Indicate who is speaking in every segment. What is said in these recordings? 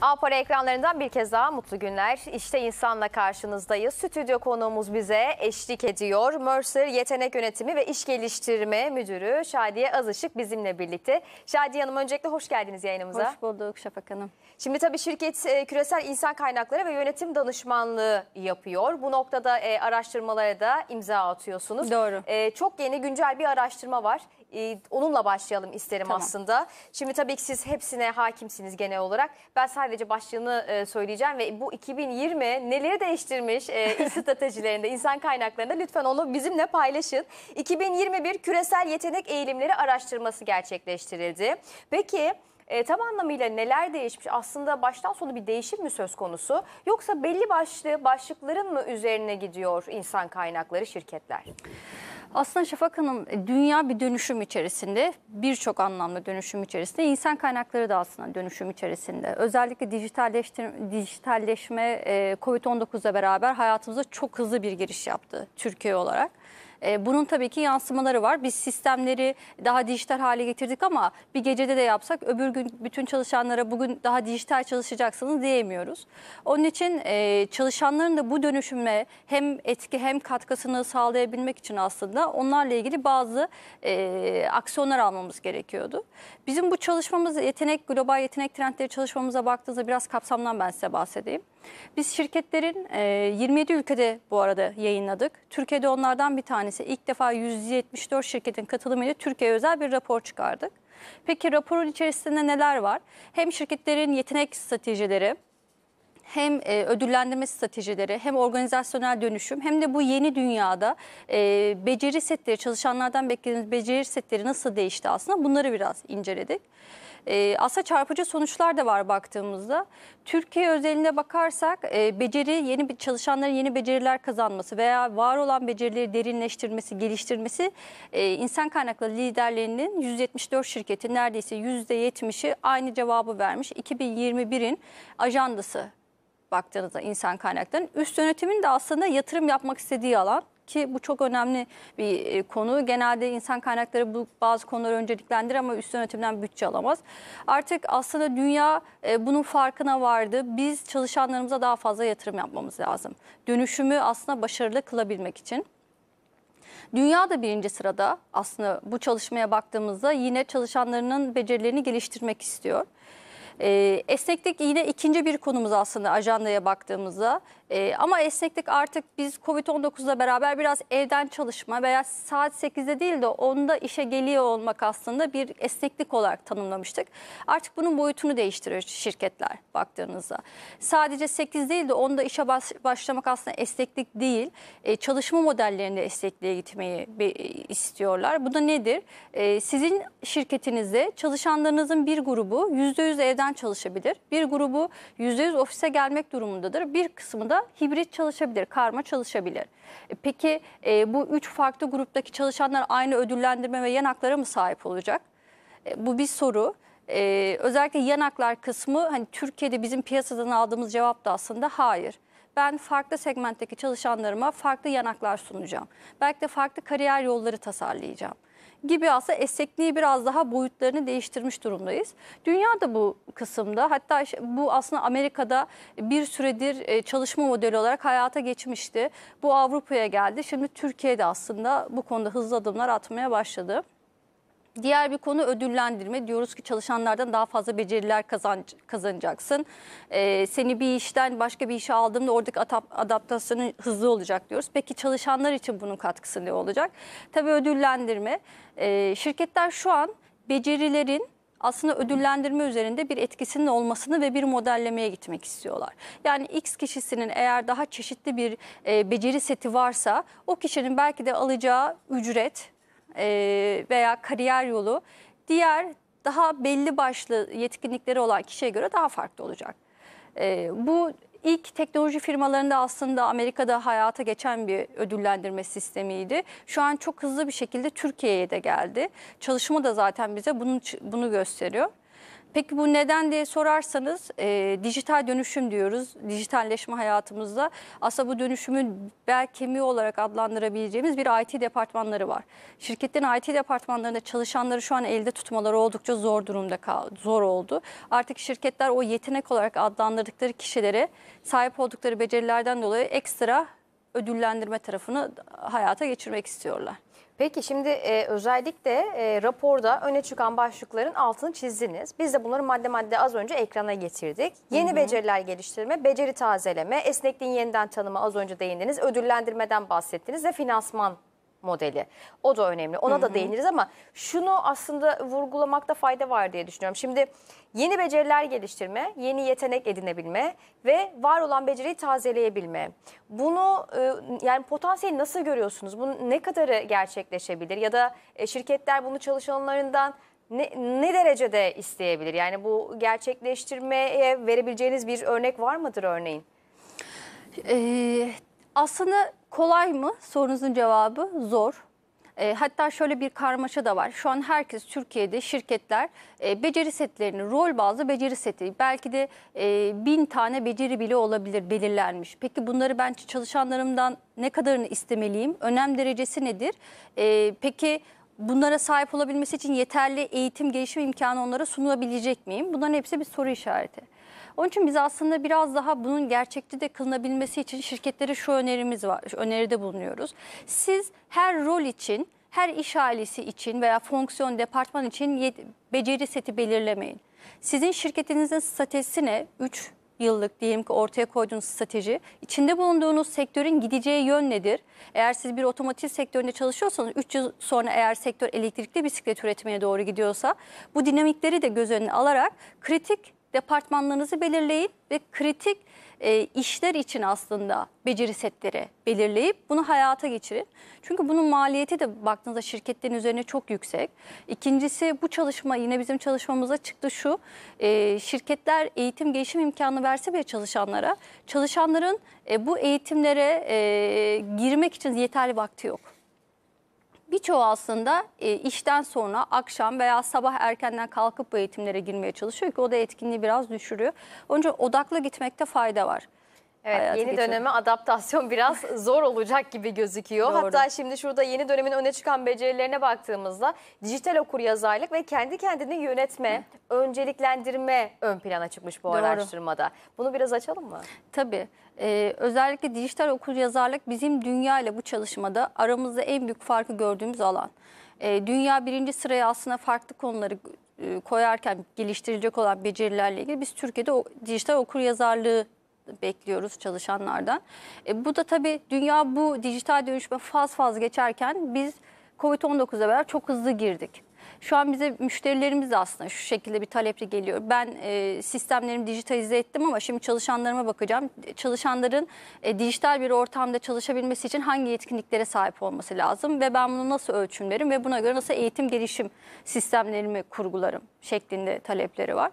Speaker 1: Apara ekranlarından bir kez daha mutlu günler. İşte insanla karşınızdayız. Stüdyo konuğumuz bize eşlik ediyor. Mercer Yetenek Yönetimi ve İş Geliştirme Müdürü Şadiye Azışık bizimle birlikte. Şadiye Hanım öncelikle hoş geldiniz yayınımıza. Hoş bulduk Şafak Hanım. Şimdi tabii şirket e, küresel insan kaynakları ve yönetim danışmanlığı yapıyor. Bu noktada e, araştırmalara da imza atıyorsunuz. Doğru. E, çok yeni güncel bir araştırma var. Ee, onunla başlayalım isterim Tamam. aslında. Şimdi tabii ki siz hepsine hakimsiniz genel olarak. Ben sadece başlığını e, söyleyeceğim ve bu 2020 neleri değiştirmiş e, iş stratejilerinde, insan kaynaklarında lütfen onu bizimle paylaşın. 2021 küresel yetenek eğilimleri araştırması gerçekleştirildi. Peki e, tam anlamıyla neler değişmiş? Aslında baştan sona bir değişim mi söz konusu? Yoksa belli başlı başlıkların mı üzerine gidiyor insan kaynakları şirketler?
Speaker 2: Aslında Şafak Hanım e, dünya bir dönüşüm içerisinde birçok anlamda dönüşüm içerisinde insan kaynakları da aslında dönüşüm içerisinde. Özellikle dijitalleşme e, Covid-19'la beraber hayatımıza çok hızlı bir giriş yaptı Türkiye olarak. Ee, bunun tabii ki yansımaları var. Biz sistemleri daha dijital hale getirdik ama bir gecede de yapsak öbür gün bütün çalışanlara bugün daha dijital çalışacaksınız diyemiyoruz. Onun için e, çalışanların da bu dönüşüme hem etki hem katkısını sağlayabilmek için aslında onlarla ilgili bazı e, aksiyonlar almamız gerekiyordu. Bizim bu çalışmamız yetenek, global yetenek trendleri çalışmamıza baktığınızda biraz kapsamdan ben size bahsedeyim. Biz şirketlerin 27 e, ülkede bu arada yayınladık. Türkiye'de onlardan bir tanesi. İlk defa 174 şirketin katılımıyla Türkiye'ye özel bir rapor çıkardık. Peki raporun içerisinde neler var? Hem şirketlerin yetenek stratejileri, hem e, ödüllendirme stratejileri hem organizasyonel dönüşüm hem de bu yeni dünyada e, beceri setleri çalışanlardan beklediğimiz beceri setleri nasıl değişti aslında bunları biraz inceledik. E, Asa çarpıcı sonuçlar da var baktığımızda. Türkiye özelinde bakarsak beceri yeni bir çalışanların yeni beceriler kazanması veya var olan becerileri derinleştirmesi, geliştirmesi insan kaynaklı liderlerinin 174 şirketin neredeyse %70'i aynı cevabı vermiş. 2021'in ajandası baktığınızda insan kaynaklarının üst yönetimin de aslında yatırım yapmak istediği alan ki bu çok önemli bir e, konu. Genelde insan kaynakları bu bazı konuları önceliklendirir ama üst yönetimden bütçe alamaz. Artık aslında dünya e, bunun farkına vardı. Biz çalışanlarımıza daha fazla yatırım yapmamız lazım. Dönüşümü aslında başarılı kılabilmek için. Dünya da birinci sırada aslında bu çalışmaya baktığımızda yine çalışanlarının becerilerini geliştirmek istiyor. Ee, esneklik yine ikinci bir konumuz aslında ajandaya baktığımızda. E, ama esneklik artık biz Covid-19'la beraber biraz evden çalışma veya saat 8'de değil de 10'da işe geliyor olmak aslında bir esneklik olarak tanımlamıştık. Artık bunun boyutunu değiştiriyor şirketler baktığınızda. Sadece 8 değil de 10'da işe baş, başlamak aslında esneklik değil. E, çalışma modellerinde esnekliğe gitmeyi be, istiyorlar. Bu da nedir? E, sizin şirketinizde çalışanlarınızın bir grubu %100 evden çalışabilir. Bir grubu %100 ofise gelmek durumundadır. Bir kısmı da da hibrit çalışabilir, karma çalışabilir. E, peki e, bu üç farklı gruptaki çalışanlar aynı ödüllendirme ve yanaklara mı sahip olacak? E, bu bir soru. Ee, özellikle yanaklar kısmı hani Türkiye'de bizim piyasadan aldığımız cevap da aslında hayır ben farklı segmentteki çalışanlarıma farklı yanaklar sunacağım. Belki de farklı kariyer yolları tasarlayacağım gibi aslında esnekliği biraz daha boyutlarını değiştirmiş durumdayız. Dünya da bu kısımda hatta bu aslında Amerika'da bir süredir e, çalışma modeli olarak hayata geçmişti. Bu Avrupa'ya geldi. Şimdi Türkiye'de aslında bu konuda hızlı adımlar atmaya başladı. Diğer bir konu ödüllendirme. Diyoruz ki çalışanlardan daha fazla beceriler kazan, kazanacaksın. Ee, seni bir işten başka bir işe aldığımda oradaki adaptasyonun hızlı olacak diyoruz. Peki çalışanlar için bunun katkısı ne olacak? Tabii ödüllendirme. Ee, şirketler şu an becerilerin aslında ödüllendirme üzerinde bir etkisinin olmasını ve bir modellemeye gitmek istiyorlar. Yani X kişisinin eğer daha çeşitli bir e, beceri seti varsa o kişinin belki de alacağı ücret e, veya kariyer yolu diğer daha belli başlı yetkinlikleri olan kişiye göre daha farklı olacak. E, bu ilk teknoloji firmalarında aslında Amerika'da hayata geçen bir ödüllendirme sistemiydi. Şu an çok hızlı bir şekilde Türkiye'ye de geldi. Çalışma da zaten bize bunu, bunu gösteriyor. Peki bu neden diye sorarsanız e, dijital dönüşüm diyoruz. Dijitalleşme hayatımızda. Aslında bu dönüşümün bel kemiği olarak adlandırabileceğimiz bir IT departmanları var. Şirketlerin IT departmanlarında çalışanları şu an elde tutmaları oldukça zor durumda kaldı, zor oldu. Artık şirketler o yetenek olarak adlandırdıkları kişilere sahip oldukları becerilerden dolayı ekstra
Speaker 1: ödüllendirme tarafını hayata geçirmek istiyorlar. Peki şimdi e, özellikle e, raporda öne çıkan başlıkların altını çizdiniz. Biz de bunları madde madde az önce ekrana getirdik. Yeni hı hı. beceriler geliştirme, beceri tazeleme, esnekliğin yeniden tanımı az önce değindiniz, ödüllendirmeden bahsettiniz ve finansman modeli. O da önemli. Ona da değiniriz ama şunu aslında vurgulamakta fayda var diye düşünüyorum. Şimdi yeni beceriler geliştirme, yeni yetenek edinebilme ve var olan beceriyi tazeleyebilme. Bunu e, yani potansiyeli nasıl görüyorsunuz? Bu ne kadarı gerçekleşebilir ya da e, şirketler bunu çalışanlarından ne, ne derecede isteyebilir? Yani bu gerçekleştirmeye verebileceğiniz bir örnek var mıdır örneğin? Ee, aslında
Speaker 2: kolay mı? Sorunuzun cevabı zor. E, hatta şöyle bir karmaşa da var. Şu an herkes Türkiye'de şirketler e, beceri setlerini, rol bazlı beceri seti, belki de e, bin tane beceri bile olabilir belirlenmiş. Peki bunları ben çalışanlarımdan ne kadarını istemeliyim? Önem derecesi nedir? E, peki bunlara sahip olabilmesi için yeterli eğitim, gelişim imkanı onlara sunulabilecek miyim? Bunların hepsi bir soru işareti. Onun için biz aslında biraz daha bunun gerçekte de kılınabilmesi için şirketlere şu önerimiz var, şu öneride bulunuyoruz. Siz her rol için, her iş ailesi için veya fonksiyon, departman için beceri seti belirlemeyin. Sizin şirketinizin stratejisi ne? 3 yıllık diyelim ki ortaya koyduğunuz strateji, içinde bulunduğunuz sektörün gideceği yön nedir? Eğer siz bir otomotiv sektöründe çalışıyorsanız 3 yıl sonra eğer sektör elektrikli bisiklet üretmeye doğru gidiyorsa bu dinamikleri de göz önüne alarak kritik departmanlarınızı belirleyin ve kritik e, işler için aslında beceri setleri belirleyip bunu hayata geçirin. Çünkü bunun maliyeti de baktığınızda şirketlerin üzerine çok yüksek. İkincisi bu çalışma yine bizim çalışmamıza çıktı şu. E, şirketler eğitim gelişim imkanı verse bile çalışanlara, çalışanların e, bu eğitimlere e, girmek için yeterli vakti yok birçoğu aslında e, işten sonra akşam veya sabah erkenden kalkıp bu eğitimlere girmeye çalışıyor ki o da etkinliği biraz düşürüyor.
Speaker 1: Onun için odaklı gitmekte fayda var. Evet yeni geçirdim. döneme adaptasyon biraz zor olacak gibi gözüküyor. Doğru. Hatta şimdi şurada yeni dönemin öne çıkan becerilerine baktığımızda dijital okur yazarlık ve kendi kendini yönetme, Hı. önceliklendirme ön plana çıkmış bu Doğru. araştırmada. Bunu biraz açalım mı?
Speaker 2: Tabii. Ee, özellikle dijital okur yazarlık bizim dünya ile bu çalışmada aramızda en büyük farkı gördüğümüz alan. Ee, dünya birinci sıraya aslında farklı konuları e, koyarken geliştirilecek olan becerilerle ilgili biz Türkiye'de o dijital yazarlığı bekliyoruz çalışanlardan. E, bu da tabii dünya bu dijital dönüşme faz faz geçerken biz Covid-19'a beraber çok hızlı girdik. Şu an bize müşterilerimiz aslında şu şekilde bir talepli geliyor. Ben e, sistemlerimi dijitalize ettim ama şimdi çalışanlarıma bakacağım. Çalışanların e, dijital bir ortamda çalışabilmesi için hangi yetkinliklere sahip olması lazım ve ben bunu nasıl ölçümlerim ve buna göre nasıl eğitim gelişim sistemlerimi kurgularım şeklinde talepleri var.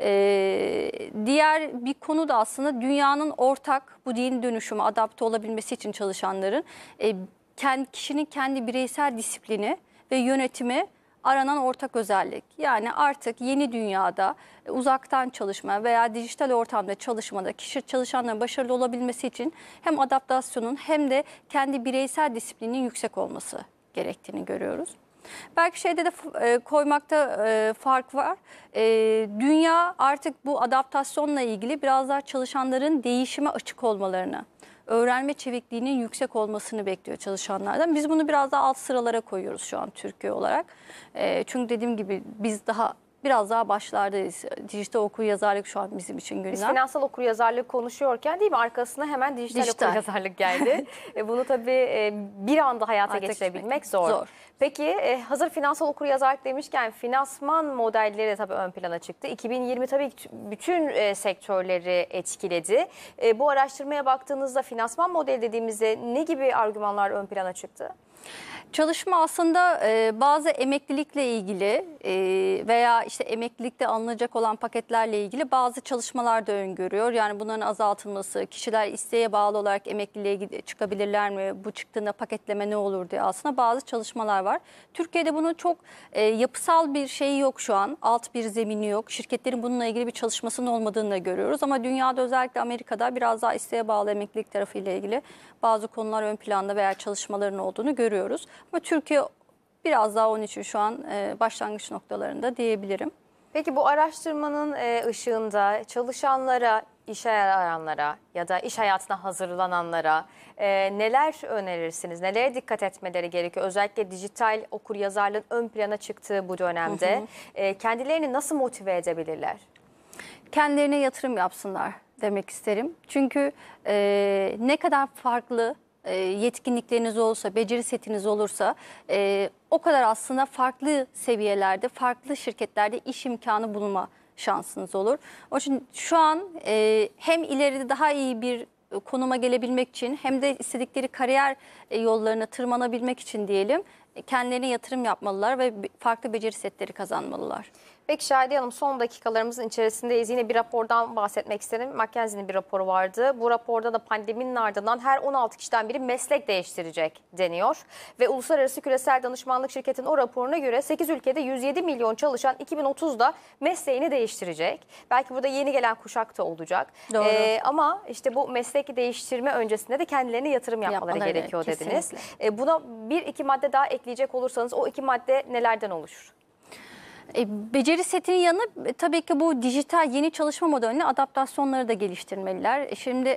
Speaker 2: Ee, diğer bir konu da aslında dünyanın ortak bu din dönüşümü adapte olabilmesi için çalışanların e, kendi, kişinin kendi bireysel disiplini ve yönetimi aranan ortak özellik. Yani artık yeni dünyada e, uzaktan çalışma veya dijital ortamda çalışmada kişi çalışanların başarılı olabilmesi için hem adaptasyonun hem de kendi bireysel disiplinin yüksek olması gerektiğini görüyoruz. Belki şeyde de e, koymakta e, fark var. E, dünya artık bu adaptasyonla ilgili biraz daha çalışanların değişime açık olmalarını, öğrenme çevikliğinin yüksek olmasını bekliyor çalışanlardan. Biz bunu biraz daha alt sıralara koyuyoruz şu an Türkiye olarak. E, çünkü dediğim gibi biz daha biraz daha başlardayız. Dijital okur yazarlık şu an bizim için gündem. Biz finansal
Speaker 1: yazarlık konuşuyorken değil mi arkasına hemen dijital, dijital. yazarlık geldi. E, bunu tabii e, bir anda hayata Artık geçirebilmek zor. zor. Peki e, hazır finansal okur yazarlık demişken finansman modelleri de tabii ön plana çıktı. 2020 tabii bütün sektörleri etkiledi. Bu araştırmaya baktığınızda finansman modeli dediğimizde ne gibi argümanlar ön plana çıktı? Çalışma aslında e, bazı emeklilikle
Speaker 2: ilgili e, veya işte emeklilikte alınacak olan paketlerle ilgili bazı çalışmalar da öngörüyor. Yani bunların azaltılması, kişiler isteğe bağlı olarak emekliliğe çıkabilirler mi, bu çıktığında paketleme ne olur diye aslında bazı çalışmalar var. Türkiye'de bunun çok e, yapısal bir şeyi yok şu an, alt bir zemini yok. Şirketlerin bununla ilgili bir çalışmasının olmadığını da görüyoruz. Ama dünyada özellikle Amerika'da biraz daha isteğe bağlı emeklilik tarafıyla ilgili bazı konular ön planda veya çalışmaların olduğunu görüyoruz görüyoruz. Ama Türkiye biraz daha onun için şu an e, başlangıç noktalarında diyebilirim.
Speaker 1: Peki bu araştırmanın e, ışığında çalışanlara, işe arayanlara ya da iş hayatına hazırlananlara e, neler önerirsiniz? Nelere dikkat etmeleri gerekiyor? Özellikle dijital okur yazarlığın ön plana çıktığı bu dönemde kendilerini nasıl motive edebilirler? Kendilerine yatırım
Speaker 2: yapsınlar demek isterim. Çünkü e, ne kadar farklı e, yetkinlikleriniz olursa, beceri setiniz olursa e, o kadar aslında farklı seviyelerde, farklı şirketlerde iş imkanı bulma şansınız olur. Onun için şu an e, hem ileride daha iyi bir konuma gelebilmek için hem de istedikleri kariyer yollarına tırmanabilmek için diyelim kendilerine yatırım yapmalılar ve farklı
Speaker 1: beceri setleri kazanmalılar. Peki Şahide Hanım son dakikalarımızın içerisindeyiz. Yine bir rapordan bahsetmek isterim. McKenzie'nin bir raporu vardı. Bu raporda da pandeminin ardından her 16 kişiden biri meslek değiştirecek deniyor. Ve Uluslararası Küresel Danışmanlık Şirketi'nin o raporuna göre 8 ülkede 107 milyon çalışan 2030'da mesleğini değiştirecek. Belki burada yeni gelen kuşak da olacak. Doğru. Ee, ama işte bu meslek değiştirme öncesinde de kendilerine yatırım yapmaları, yapmaları gerekiyor evet, dediniz. Ee, buna bir iki madde daha ekleyecek olursanız o iki madde nelerden oluşur?
Speaker 2: E, beceri setinin yanı e, tabii ki bu dijital yeni çalışma modeline adaptasyonları da geliştirmeliler. E, şimdi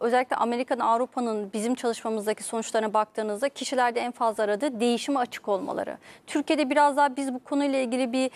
Speaker 2: özellikle Amerika'nın, Avrupa'nın bizim çalışmamızdaki sonuçlarına baktığınızda kişilerde en fazla aradığı değişime açık olmaları. Türkiye'de biraz daha biz bu konuyla ilgili bir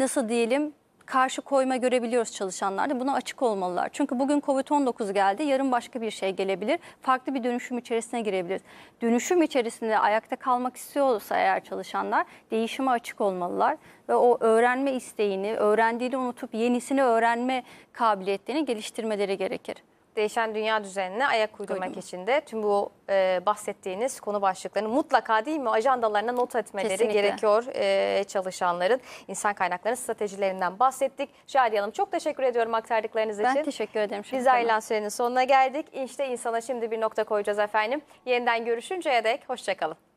Speaker 2: nasıl diyelim karşı koyma görebiliyoruz çalışanlarda. Buna açık olmalılar. Çünkü bugün Covid-19 geldi, yarın başka bir şey gelebilir. Farklı bir dönüşüm içerisine girebiliriz. Dönüşüm içerisinde ayakta kalmak istiyorsa eğer çalışanlar değişime açık olmalılar ve o öğrenme isteğini, öğrendiğini unutup yenisini öğrenme kabiliyetlerini geliştirmeleri gerekir
Speaker 1: değişen dünya düzenine ayak uydurmak Uydum. için de tüm bu e, bahsettiğiniz konu başlıklarını mutlaka değil mi ajandalarına not etmeleri Kesinlikle. gerekiyor e, çalışanların. insan kaynaklarının stratejilerinden bahsettik. Şahide Hanım çok teşekkür ediyorum aktardıklarınız için. Ben teşekkür ederim. Biz ayrılan sürenin sonuna geldik. İşte insana şimdi bir nokta koyacağız efendim. Yeniden görüşünceye dek hoşçakalın.